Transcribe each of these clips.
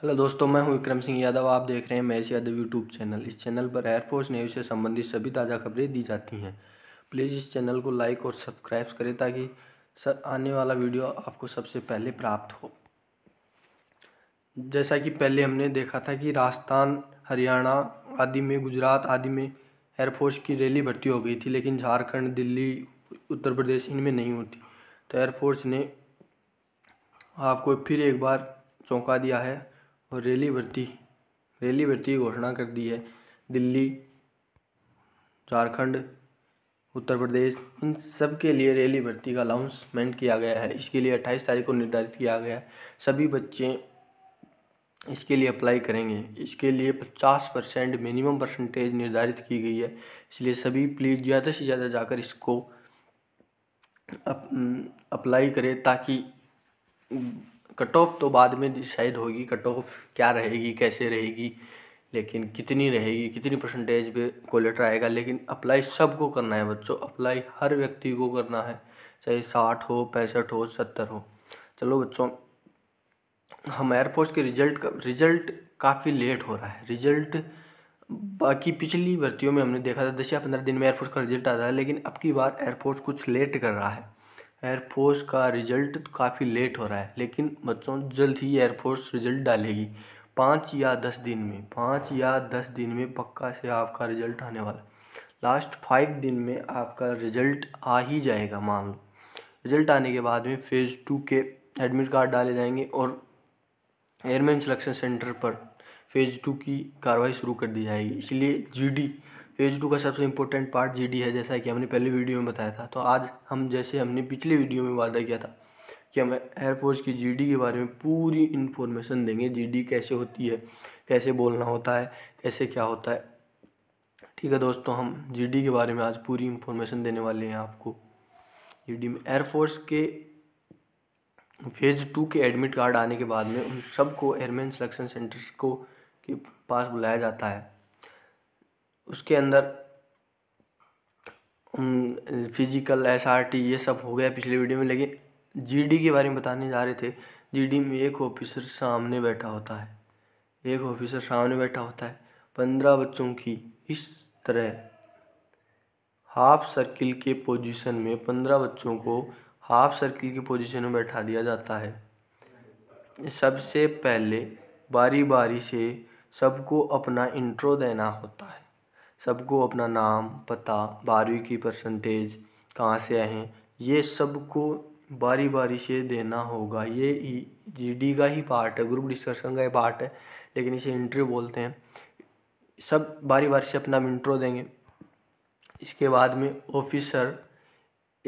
hello दोस्तों मैं हूं विक्रम सिंह यादव आप देख रहे हैं महेश यादव यूट्यूब चैनल इस चैनल पर एयरफोर्स नेवी से संबंधित सभी ताज़ा खबरें दी जाती हैं प्लीज़ इस चैनल को लाइक और सब्सक्राइब करें ताकि सर आने वाला वीडियो आपको सबसे पहले प्राप्त हो जैसा कि पहले हमने देखा था कि राजस्थान हरियाणा आदि में गुजरात आदि में एयरफोर्स की रैली भर्ती हो गई थी लेकिन झारखंड दिल्ली उत्तर प्रदेश इनमें नहीं होती तो एयरफोर्स ने आपको फिर एक बार चौंका दिया है और रैली भर्ती रैली भर्ती की घोषणा कर दी है दिल्ली झारखंड उत्तर प्रदेश इन सब के लिए रैली भर्ती का अनाउंसमेंट किया गया है इसके लिए अट्ठाईस तारीख को निर्धारित किया गया है सभी बच्चे इसके लिए अप्लाई करेंगे इसके लिए पचास परसेंट मिनिमम परसेंटेज निर्धारित की गई है इसलिए सभी प्लीज़ ज़्यादा से ज़्यादा जाकर इसको अप, अप्लाई करें ताकि कट ऑफ तो बाद में डिसाइड होगी कट ऑफ क्या रहेगी कैसे रहेगी लेकिन कितनी रहेगी कितनी परसेंटेज पे कोलेटर आएगा लेकिन अप्लाई सबको करना है बच्चों अप्लाई हर व्यक्ति को करना है चाहे साठ हो पैंसठ हो सत्तर हो चलो बच्चों हम एयरफोर्स के रिजल्ट का रिजल्ट काफ़ी लेट हो रहा है रिजल्ट बाकी पिछली भर्तियों में हमने देखा था दस या पंद्रह दिन में एयरफोर्स का रिजल्ट आता है लेकिन अब की बार एयरफोर्स कुछ लेट कर रहा है एयरफोर्स का रिज़ल्ट काफ़ी लेट हो रहा है लेकिन बच्चों जल्द ही एयरफोर्स रिज़ल्ट डालेगी पाँच या दस दिन में पाँच या दस दिन में पक्का से आपका रिज़ल्ट आने वाला लास्ट फाइव दिन में आपका रिज़ल्ट आ ही जाएगा मान लो रिज़ल्ट आने के बाद में फ़ेज़ टू के एडमिट कार्ड डाले जाएंगे और एयरमैन सिलेक्शन सेंटर पर फ़ेज़ टू की कार्रवाई शुरू कर दी जाएगी इसलिए जीडी पेज टू का सबसे इम्पोर्टेंट पार्ट जीडी है जैसा कि हमने पहले वीडियो में बताया था तो आज हम जैसे हमने पिछले वीडियो में वादा किया था कि हम एयरफोर्स की जीडी के बारे में पूरी इन्फॉर्मेशन देंगे जीडी कैसे होती है कैसे बोलना होता है कैसे क्या होता है ठीक है दोस्तों हम जी के बारे में आज पूरी इन्फॉर्मेशन देने वाले हैं आपको डी में एयरफोर्स के फेज़ टू के एडमिट कार्ड आने के बाद में उन सबको एयरमैन सिलेक्शन सेंटर्स को के पास बुलाया जाता है उसके अंदर फिजिकल एस आर टी ये सब हो गया पिछले वीडियो में लेकिन जीडी के बारे में बताने जा रहे थे जीडी में एक ऑफिसर सामने बैठा होता है एक ऑफिसर सामने बैठा होता है पंद्रह बच्चों की इस तरह हाफ सर्किल के पोजीशन में पंद्रह बच्चों को हाफ सर्किल की पोजीशन में बैठा दिया जाता है सबसे पहले बारी बारी से सबको अपना इंट्रो देना होता है सबको अपना नाम पता बारहवीं की परसेंटेज कहाँ से आए हैं ये सबको बारी बारी से देना होगा ये जीडी e, का ही पार्ट है ग्रुप डिस्कशन का ही पार्ट है लेकिन इसे इंटरव्यू बोलते हैं सब बारी बारी से अपना इंट्रो देंगे इसके बाद में ऑफिसर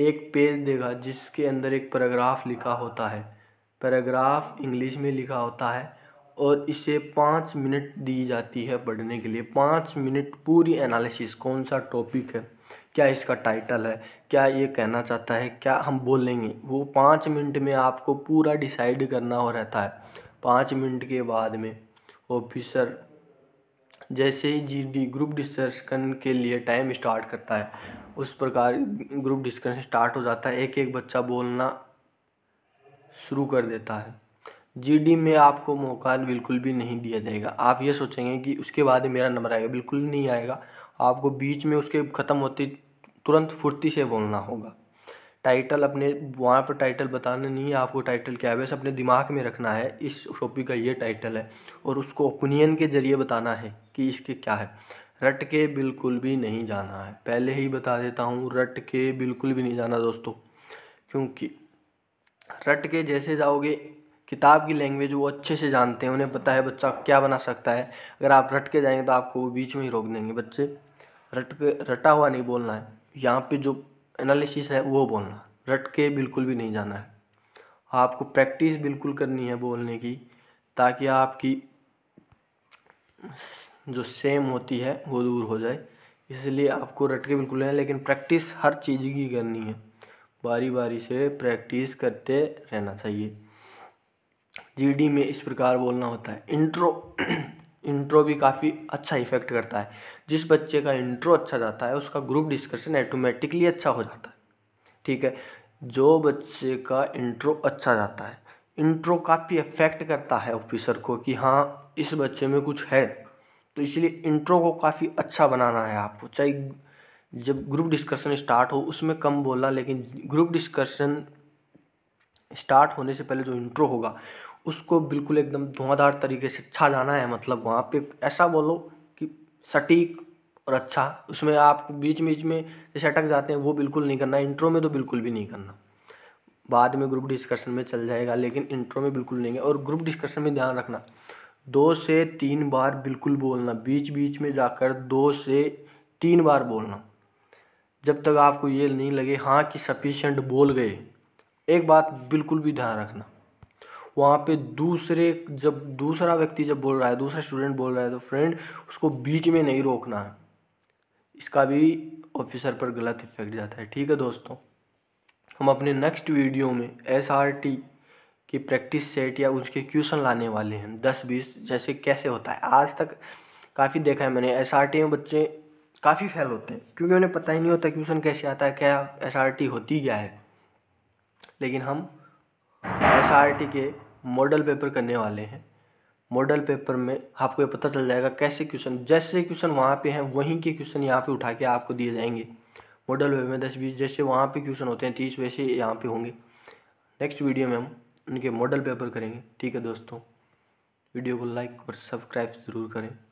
एक पेज देगा जिसके अंदर एक पैराग्राफ लिखा होता है पैराग्राफ इंग्लिश में लिखा होता है और इसे पाँच मिनट दी जाती है पढ़ने के लिए पाँच मिनट पूरी एनालिसिस कौन सा टॉपिक है क्या इसका टाइटल है क्या ये कहना चाहता है क्या हम बोलेंगे वो पाँच मिनट में आपको पूरा डिसाइड करना हो रहता है पाँच मिनट के बाद में ऑफिसर जैसे ही जीडी ग्रुप डिस्कशन के लिए टाइम स्टार्ट करता है उस प्रकार ग्रुप डिस्कशन स्टार्ट हो जाता है एक एक बच्चा बोलना शुरू कर देता है जीडी में आपको मौका बिल्कुल भी नहीं दिया जाएगा आप ये सोचेंगे कि उसके बाद मेरा नंबर आएगा बिल्कुल नहीं आएगा आपको बीच में उसके ख़त्म होते तुरंत फुर्ती से बोलना होगा टाइटल अपने वहाँ पर टाइटल बताना नहीं है आपको टाइटल क्या है वैसे अपने दिमाग में रखना है इस शॉपी का ये टाइटल है और उसको ओपिनियन के ज़रिए बताना है कि इसके क्या है रट के बिल्कुल भी नहीं जाना है पहले ही बता देता हूँ रट के बिल्कुल भी नहीं जाना दोस्तों क्योंकि रट के जैसे जाओगे किताब की लैंग्वेज वो अच्छे से जानते हैं उन्हें पता है बच्चा क्या बना सकता है अगर आप रट के जाएंगे तो आपको वो बीच में ही रोक देंगे बच्चे रट के रटा हुआ नहीं बोलना है यहाँ पे जो एनालिसिस है वो बोलना रट के बिल्कुल भी नहीं जाना है आपको प्रैक्टिस बिल्कुल करनी है बोलने की ताकि आपकी जो सेम होती है वो दूर हो जाए इसलिए आपको रट के बिल्कुल नहीं लेकिन प्रैक्टिस हर चीज़ की करनी है बारी बारी से प्रैक्टिस करते रहना चाहिए जीडी में इस प्रकार बोलना होता है इंट्रो इंट्रो भी काफ़ी अच्छा इफेक्ट करता है जिस बच्चे का इंट्रो अच्छा जाता है उसका ग्रुप डिस्कशन ऑटोमेटिकली अच्छा हो जाता है ठीक है जो बच्चे का इंट्रो अच्छा जाता है इंट्रो काफ़ी अफेक्ट करता है ऑफिसर को कि हाँ इस बच्चे में कुछ है तो इसलिए इंट्रो को काफ़ी अच्छा बनाना है आपको चाहे जब ग्रुप डिस्कशन स्टार्ट हो उसमें कम बोलना लेकिन ग्रुप डिस्कशन स्टार्ट होने से पहले जो इंट्रो होगा उसको बिल्कुल एकदम धुआंधार तरीके से छा जाना है मतलब वहाँ पे ऐसा बोलो कि सटीक और अच्छा उसमें आप बीच बीच में जैसे अटक जाते हैं वो बिल्कुल नहीं करना इंट्रो में तो बिल्कुल भी नहीं करना बाद में ग्रुप डिस्कशन में चल जाएगा लेकिन इंट्रो में बिल्कुल नहीं है और ग्रुप डिस्कशन में ध्यान रखना दो से तीन बार बिल्कुल बोलना बीच बीच में जाकर दो से तीन बार बोलना जब तक आपको ये नहीं लगे हाँ कि सफिशेंट बोल गए एक बात बिल्कुल भी ध्यान रखना वहाँ पे दूसरे जब दूसरा व्यक्ति जब बोल रहा है दूसरा स्टूडेंट बोल रहा है तो फ्रेंड उसको बीच में नहीं रोकना है इसका भी ऑफिसर पर गलत इफेक्ट जाता है ठीक है दोस्तों हम अपने नेक्स्ट वीडियो में एस आर टी की प्रैक्टिस सेट या उसके क्वेश्चन लाने वाले हैं दस बीस जैसे कैसे होता है आज तक काफ़ी देखा है मैंने एस आर टी में बच्चे काफ़ी फेल होते हैं क्योंकि उन्हें पता ही नहीं होता क्वेश्चन कैसे आता है क्या एस आर टी होती क्या है लेकिन हम एस के मॉडल पेपर करने वाले हैं मॉडल पेपर में आपको ये पता चल जाएगा कैसे क्वेश्चन जैसे क्वेश्चन वहाँ पे हैं वहीं के क्वेश्चन यहाँ पे उठा के आपको दिए जाएंगे मॉडल पेपर में दस बीस जैसे वहाँ पे क्वेश्चन होते हैं तीस वैसे यहाँ पे होंगे नेक्स्ट वीडियो में हम उनके मॉडल पेपर करेंगे ठीक है दोस्तों वीडियो को लाइक और सब्सक्राइब ज़रूर करें